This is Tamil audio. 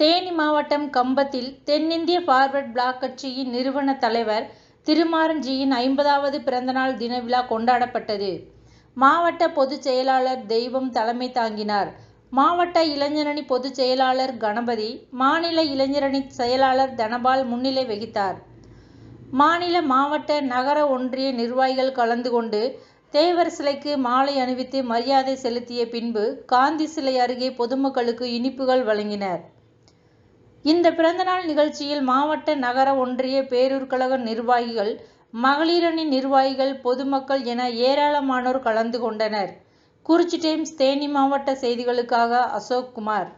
தேனி மாவட்டம் கம்பத்தில் தென்னிந்திய ஃபார்வர்ட் பிளாக் கட்சியின் நிறுவன தலைவர் திருமாரஞ்சியின் ஐம்பதாவது பிறந்தநாள் தின விழா கொண்டாடப்பட்டது மாவட்ட பொதுச் செயலாளர் தெய்வம் தலைமை தாங்கினார் மாவட்ட இளைஞரணி பொதுச் செயலாளர் கணபதி மாநில இளைஞரணி செயலாளர் தனபால் முன்னிலை வகித்தார் மாநில மாவட்ட நகர ஒன்றிய நிர்வாகிகள் கலந்து கொண்டு தேவர் சிலைக்கு மாலை அணிவித்து மரியாதை செலுத்திய பின்பு காந்தி சிலை அருகே பொதுமக்களுக்கு இனிப்புகள் வழங்கினர் இந்த பிறந்தநாள் நிகழ்ச்சியில் மாவட்ட நகர ஒன்றிய பேரூர் கழக நிர்வாகிகள் மகளிரணி நிர்வாகிகள் பொதுமக்கள் என ஏராளமானோர் கலந்து கொண்டனர் குறிச்சி டைம்ஸ் தேனி மாவட்ட செய்திகளுக்காக அசோக்குமார்